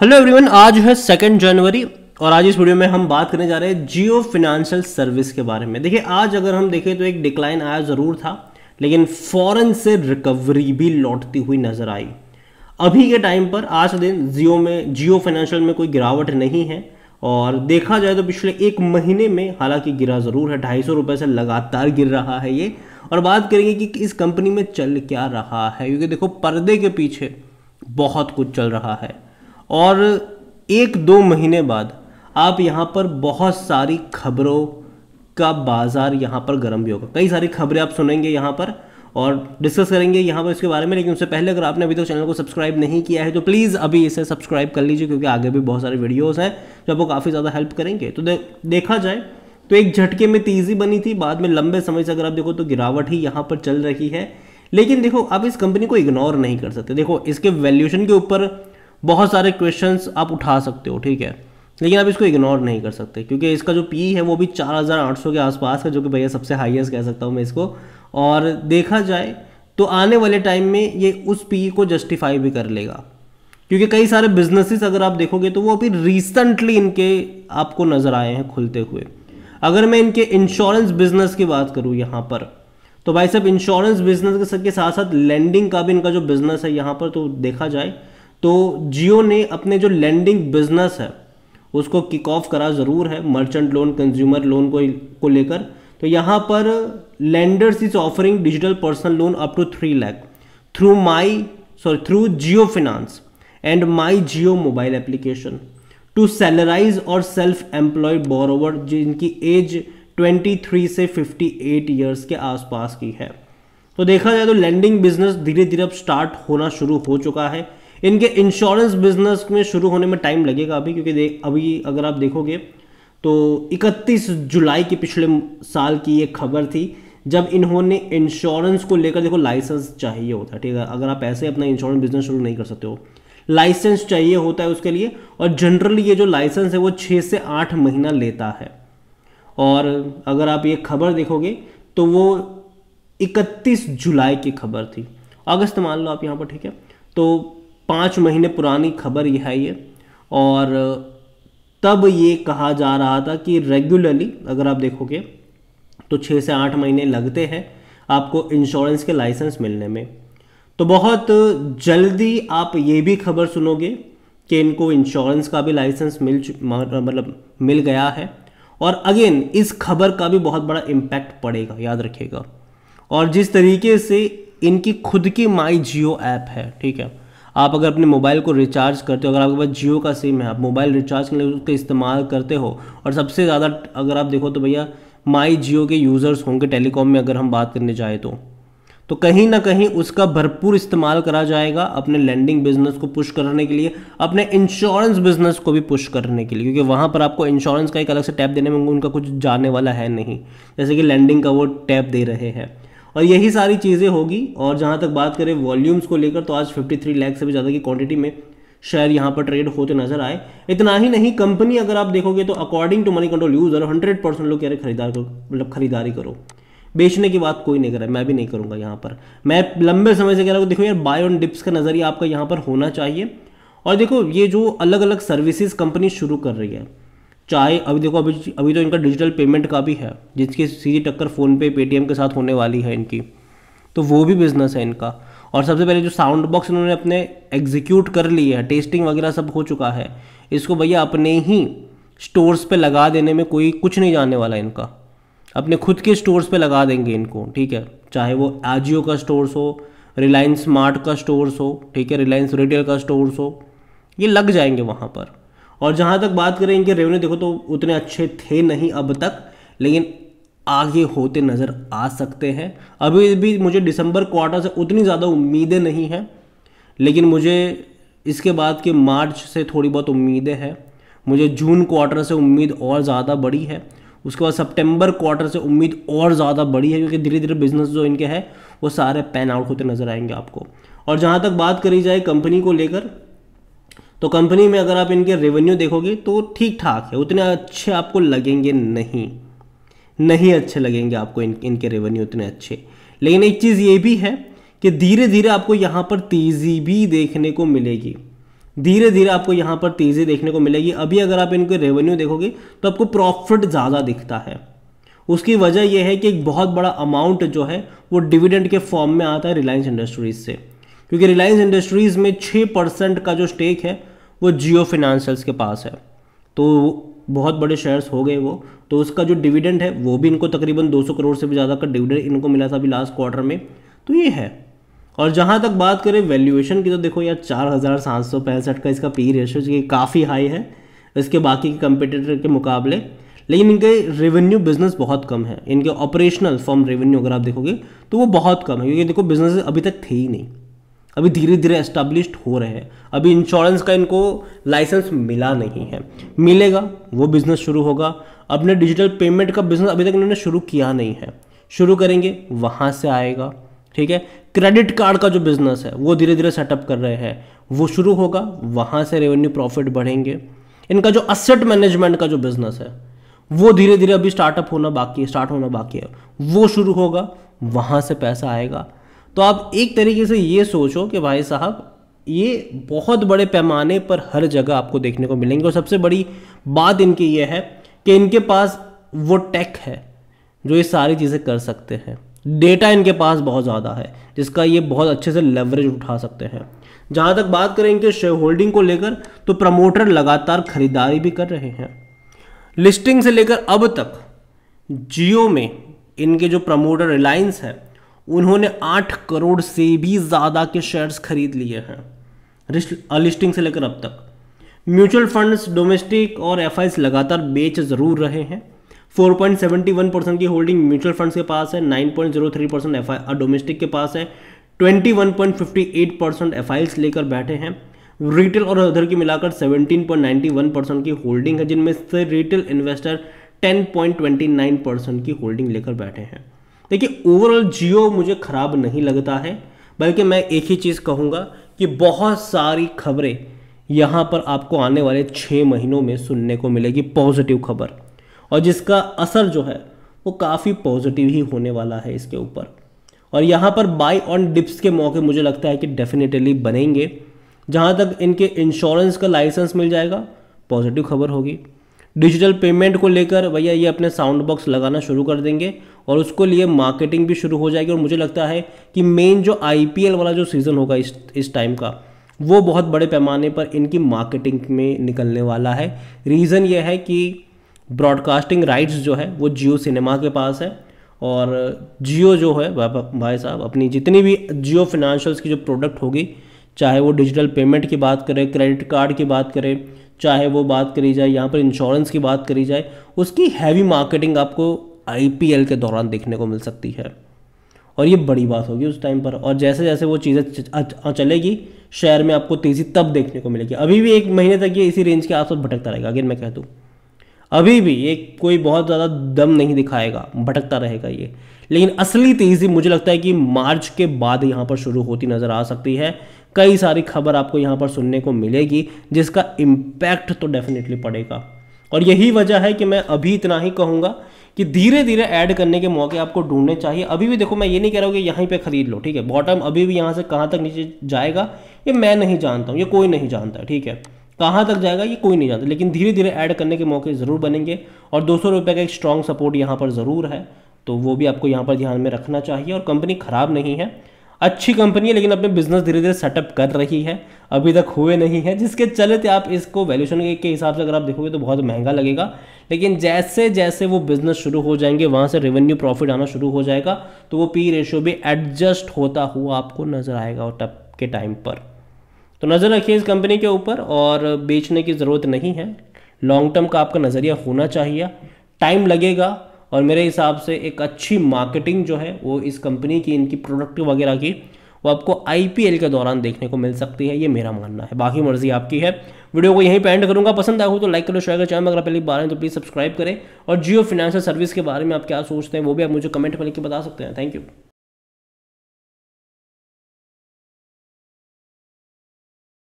hello everyone आज है second जनवरी और आज इस वीडियो में हम बात करने जा रहे हैं जियो फिनेंशियल सर्विस के बारे में देखिए आज अगर हम देखें तो एक डिक्लाइन आया ज़रूर था लेकिन फॉरन से रिकवरी भी लौटती हुई नज़र आई अभी के टाइम पर आज दिन जियो में जियो फाइनेंशियल में कोई गिरावट नहीं है और देखा जाए तो पिछले एक महीने में हालांकि गिरा ज़रूर है ढाई सौ रुपये से लगातार गिर रहा है ये और बात करेंगे कि इस कंपनी में चल क्या रहा है क्योंकि देखो पर्दे के पीछे बहुत कुछ चल रहा है और एक दो महीने बाद आप यहाँ पर बहुत सारी खबरों का बाज़ार यहाँ पर गर्म भी होगा कई सारी खबरें आप सुनेंगे यहाँ पर और डिस्कस करेंगे यहाँ पर इसके बारे में लेकिन उससे पहले अगर आपने अभी तक तो चैनल को सब्सक्राइब नहीं किया है तो प्लीज़ अभी इसे सब्सक्राइब कर लीजिए क्योंकि आगे भी बहुत सारे वीडियोस हैं जो आपको काफ़ी ज़्यादा हेल्प करेंगे तो दे, देखा जाए तो एक झटके में तेज़ी बनी थी बाद में लंबे समय से अगर आप देखो तो गिरावट ही यहाँ पर चल रही है लेकिन देखो आप इस कंपनी को इग्नोर नहीं कर सकते देखो इसके वैल्यूशन के ऊपर बहुत सारे क्वेश्चन आप उठा सकते हो ठीक है लेकिन आप इसको इग्नोर नहीं कर सकते क्योंकि इसका जो पी है वो भी 4800 के आसपास है जो कि भैया सबसे हाईएस्ट कह सकता हूँ मैं इसको और देखा जाए तो आने वाले टाइम में ये उस पी को जस्टिफाई भी कर लेगा क्योंकि कई सारे बिजनेसेस अगर आप देखोगे तो वो अभी रिसेंटली इनके आपको नज़र आए हैं खुलते हुए अगर मैं इनके इंश्योरेंस बिजनेस की बात करूँ यहाँ पर तो भाई साहब इंश्योरेंस बिजनेस के साथ साथ लैंडिंग का भी इनका जो बिजनेस है यहाँ पर तो देखा जाए तो जियो ने अपने जो लैंडिंग बिजनेस है उसको किक ऑफ करा ज़रूर है मर्चेंट लोन कंज्यूमर लोन को को लेकर तो यहाँ पर lenders is offering digital personal loan up to three lakh through my sorry through Jio finance and my Jio mobile application to salaried और सेल्फ एम्प्लॉयड बोरोवर जिनकी एज 23 से 58 ईयर्स के आसपास की है तो देखा जाए तो लैंडिंग बिजनेस धीरे धीरे अब स्टार्ट होना शुरू हो चुका है इनके इंश्योरेंस बिजनेस में शुरू होने में टाइम लगेगा अभी क्योंकि अभी अगर आप देखोगे तो 31 जुलाई के पिछले साल की ये खबर थी जब इन्होंने इंश्योरेंस को लेकर देखो लाइसेंस चाहिए होता है ठीक है अगर आप ऐसे अपना इंश्योरेंस बिजनेस शुरू नहीं कर सकते हो लाइसेंस चाहिए होता है उसके लिए और जनरली ये जो लाइसेंस है वो छः से आठ महीना लेता है और अगर आप ये खबर देखोगे तो वो 31 जुलाई की खबर थी अगस्त मान लो आप यहाँ पर ठीक है तो पाँच महीने पुरानी खबर यह है ये और तब ये कहा जा रहा था कि रेगुलरली अगर आप देखोगे तो छः से आठ महीने लगते हैं आपको इंश्योरेंस के लाइसेंस मिलने में तो बहुत जल्दी आप ये भी खबर सुनोगे कि इनको इंश्योरेंस का भी लाइसेंस मिल मतलब मिल गया है और अगेन इस खबर का भी बहुत बड़ा इम्पैक्ट पड़ेगा याद रखिएगा और जिस तरीके से इनकी खुद की माई जियो ऐप है ठीक है आप अगर अपने मोबाइल को रिचार्ज करते हो अगर आपके पास जियो का सिम है आप मोबाइल रिचार्ज लिए उसका इस्तेमाल करते हो और सबसे ज़्यादा अगर आप देखो तो भैया माई जियो के यूज़र्स होंगे टेलीकॉम में अगर हम बात करने जाए तो तो कहीं ना कहीं उसका भरपूर इस्तेमाल करा जाएगा अपने लैंडिंग बिजनेस को पुश करने के लिए अपने इंश्योरेंस बिजनेस को भी पुश करने के लिए क्योंकि वहाँ पर आपको इंश्योरेंस का एक अलग से टैप देने में उनका कुछ जाने वाला है नहीं जैसे कि लैंडिंग का वो टैप दे रहे हैं और यही सारी चीज़ें होगी और जहाँ तक बात करें वॉल्यूम्स को लेकर तो आज 53 लैख से भी ज़्यादा की क्वांटिटी में शेयर यहाँ पर ट्रेड होते नजर आए इतना ही नहीं कंपनी अगर आप देखोगे तो according to Moneycontrol user hundred percent लोग कह रहे खरीदार करो मतलब खरीदारी करो बेचने की बात कोई नहीं कर रहा मैं भी नहीं करूँगा यहाँ पर मैं लंबे समय से कह रहा हूँ देखो यार बाय ऑन डिप्स का नज़रिया आपका यहाँ पर होना चाहिए और देखो ये जो अलग अलग सर्विसेज कंपनी शुरू कर रही है चाहे अभी देखो अभी अभी तो इनका डिजिटल पेमेंट का भी है जिसकी सीधी टक्कर फ़ोनपे पेटीएम के साथ होने वाली है इनकी तो वो भी बिजनेस है इनका और सबसे पहले जो साउंड बॉक्स इन्होंने अपने एग्जीक्यूट कर लिए है टेस्टिंग वगैरह सब हो चुका है इसको भैया अपने ही स्टोर्स पे लगा देने में कोई कुछ नहीं जाने वाला इनका अपने खुद के स्टोर्स पे लगा देंगे इनको ठीक है चाहे वो आजियो का स्टोर्स हो रिलायंस स्मार्ट का स्टोर्स हो ठीक है रिलायंस रिटेल का स्टोर्स हो ये लग जाएंगे वहाँ पर और जहाँ तक बात करें इनके रेवेन्यू देखो तो उतने अच्छे थे नहीं अब तक लेकिन आगे होते नज़र आ सकते हैं अभी भी मुझे दिसंबर क्वार्टर से उतनी ज़्यादा उम्मीदें नहीं हैं लेकिन मुझे इसके बाद के मार्च से थोड़ी बहुत उम्मीदें हैं मुझे जून क्वार्टर से उम्मीद और ज़्यादा बढ़ी है उसके बाद सितंबर क्वार्टर से उम्मीद और ज़्यादा बड़ी है क्योंकि धीरे धीरे बिजनेस जो इनके हैं वो सारे पैन आउट होते नज़र आएंगे आपको और जहाँ तक बात करी जाए कंपनी को लेकर तो कंपनी में अगर आप इनके रेवेन्यू देखोगे तो ठीक ठाक है उतने अच्छे आपको लगेंगे नहीं नहीं अच्छे लगेंगे आपको इन इनके रेवेन्यू उतने अच्छे लेकिन एक चीज़ ये भी है कि धीरे धीरे आपको यहाँ पर तेज़ी भी देखने को मिलेगी धीरे धीरे आपको यहाँ पर तेज़ी देखने को मिलेगी अभी अगर आप इनके रेवेन्यू देखोगे तो आपको प्रॉफिट ज़्यादा दिखता है उसकी वजह यह है कि एक बहुत बड़ा अमाउंट जो है वो डिविडेंड के फॉर्म में आता है रिलायंस इंडस्ट्रीज से क्योंकि रिलायंस इंडस्ट्रीज में छः परसेंट का जो स्टेक है वो जियो फिनेंशियल्स के पास है तो बहुत बड़े शेयर्स हो गए वो तो उसका जो डिविडेंड है वो भी इनको तकरीबन 200 करोड़ से भी ज़्यादा का डिविडेंड इनको मिला था अभी लास्ट क्वार्टर में तो ये है और जहाँ तक बात करें वैल्यूएशन की तो देखो यार चार हज़ार सात सौ पैंसठ का इसका पी रेशो जो काफ़ी हाई है इसके बाकी के कंपिटेटर के मुकाबले लेकिन इनके रेवेन्यू बिजनेस बहुत कम है इनके ऑपरेशनल फॉर्म रेवेन्यू अगर आप देखोगे तो वो बहुत कम है क्योंकि देखो बिजनेस अभी तक थे ही नहीं अभी धीरे धीरे एस्टेब्लिश हो रहे हैं अभी इंश्योरेंस का इनको लाइसेंस मिला नहीं है मिलेगा वो बिज़नेस शुरू होगा अपने डिजिटल पेमेंट का बिज़नेस अभी तक इन्होंने शुरू किया नहीं है शुरू करेंगे वहाँ से आएगा ठीक है क्रेडिट कार्ड का जो बिज़नेस है वो धीरे धीरे सेटअप कर रहे हैं वो शुरू होगा वहाँ से रेवेन्यू प्रॉफिट बढ़ेंगे इनका जो असेट मैनेजमेंट का जो बिज़नेस है वो धीरे धीरे अभी स्टार्टअप होना बाकी है स्टार्ट होना बाकी है वो शुरू होगा वहाँ से पैसा आएगा तो आप एक तरीके से ये सोचो कि भाई साहब ये बहुत बड़े पैमाने पर हर जगह आपको देखने को मिलेंगे और सबसे बड़ी बात इनकी ये है कि इनके पास वो टेक है जो ये सारी चीज़ें कर सकते हैं डेटा इनके पास बहुत ज़्यादा है जिसका ये बहुत अच्छे से लेवरेज उठा सकते हैं जहाँ तक बात करें इनके शेयर होल्डिंग को लेकर तो प्रमोटर लगातार खरीदारी भी कर रहे हैं लिस्टिंग से लेकर अब तक जियो में इनके जो प्रमोटर रिलायंस है उन्होंने आठ करोड़ से भी ज़्यादा के शेयर्स खरीद लिए हैं लिस्टिंग से लेकर अब तक म्यूचुअल फंड्स डोमेस्टिक और एफ लगातार बेच ज़रूर रहे हैं 4.71 परसेंट की होल्डिंग म्यूचुअल फंड्स के पास है 9.03 परसेंट एफ डोमेस्टिक के पास है 21.58 परसेंट एफ लेकर बैठे हैं रिटेल और अदर की मिलाकर 17.91 परसेंट की होल्डिंग है जिनमें से रिटेल इन्वेस्टर 10.29 परसेंट की होल्डिंग लेकर बैठे हैं देखिए ओवरऑल जियो मुझे ख़राब नहीं लगता है बल्कि मैं एक ही चीज़ कहूँगा कि बहुत सारी खबरें यहाँ पर आपको आने वाले छः महीनों में सुनने को मिलेगी पॉजिटिव खबर और जिसका असर जो है वो काफ़ी पॉजिटिव ही होने वाला है इसके ऊपर और यहाँ पर बाई ऑन डिप्स के मौके मुझे लगता है कि डेफिनेटली बनेंगे जहाँ तक इनके इंश्योरेंस का लाइसेंस मिल जाएगा पॉजिटिव खबर होगी डिजिटल पेमेंट को लेकर भैया ये अपने साउंड बॉक्स लगाना शुरू कर देंगे और उसको लिए मार्केटिंग भी शुरू हो जाएगी और मुझे लगता है कि मेन जो आई वाला जो सीज़न होगा इस इस टाइम का वो बहुत बड़े पैमाने पर इनकी मार्केटिंग में निकलने वाला है रीज़न ये है कि ब्रॉडकास्टिंग राइट्स जो है वो जियो सिनेमा के पास है और जियो जो है भाई साहब अपनी जितनी भी जियो फिनेंशल्स की जो प्रोडक्ट होगी चाहे वो डिजिटल पेमेंट की बात करें क्रेडिट कार्ड की बात करें चाहे वो बात करी जाए यहाँ पर इंश्योरेंस की बात करी जाए उसकी हैवी मार्केटिंग आपको आई के दौरान देखने को मिल सकती है और ये बड़ी बात होगी उस टाइम पर और जैसे जैसे वो चीज़ें चलेगी शेयर में आपको तेज़ी तब देखने को मिलेगी अभी भी एक महीने तक ये इसी रेंज के आसपास भटकता रहेगा अगेन मैं कह दूँ अभी भी ये कोई बहुत ज़्यादा दम नहीं दिखाएगा भटकता रहेगा ये लेकिन असली तेज़ी मुझे लगता है कि मार्च के बाद यहाँ पर शुरू होती नज़र आ सकती है कई सारी खबर आपको यहाँ पर सुनने को मिलेगी जिसका इम्पैक्ट तो डेफिनेटली पड़ेगा और यही वजह है कि मैं अभी इतना ही कहूँगा कि धीरे धीरे ऐड करने के मौके आपको ढूंढने चाहिए अभी भी देखो मैं ये नहीं कह रहा हूँ कि यहीं पे खरीद लो ठीक है बॉटम अभी भी यहाँ से कहाँ तक नीचे जाएगा ये मैं नहीं जानता हूँ ये कोई नहीं जानता ठीक है कहाँ तक जाएगा ये कोई नहीं जानता लेकिन धीरे धीरे ऐड करने के मौके ज़रूर बनेंगे और दो सौ का एक स्ट्रॉन्ग सपोर्ट यहाँ पर ज़रूर है तो वो भी आपको यहाँ पर ध्यान में रखना चाहिए और कंपनी ख़राब नहीं है अच्छी कंपनी है लेकिन अपने बिजनेस धीरे धीरे सेटअप कर रही है अभी तक हुए नहीं है जिसके चलते आप इसको वैल्यूशन के हिसाब से अगर आप देखोगे तो बहुत महंगा लगेगा लेकिन जैसे जैसे वो बिजनेस शुरू हो जाएंगे वहाँ से रेवेन्यू प्रॉफिट आना शुरू हो जाएगा तो वो पी रेशियो भी एडजस्ट होता हुआ आपको नज़र आएगा और टप के टाइम पर तो नज़र रखिए इस कंपनी के ऊपर और बेचने की ज़रूरत नहीं है लॉन्ग टर्म का आपका नज़रिया होना चाहिए टाइम लगेगा और मेरे हिसाब से एक अच्छी मार्केटिंग जो है वो इस कंपनी की इनकी प्रोडक्ट वगैरह की वो आपको आई के दौरान देखने को मिल सकती है ये मेरा मानना है बाकी मर्जी आपकी है वीडियो को यहीं पर एंड करूँगा पसंद आए हो तो लाइक करो शेयर करो चैनल अगर पहली बार है तो प्लीज़ सब्सक्राइब करें और जियो फाइनेंशियल सर्विस के बारे में आप क्या सोचते हैं वो भी आप मुझे कमेंट में लिख के बता सकते हैं थैंक यू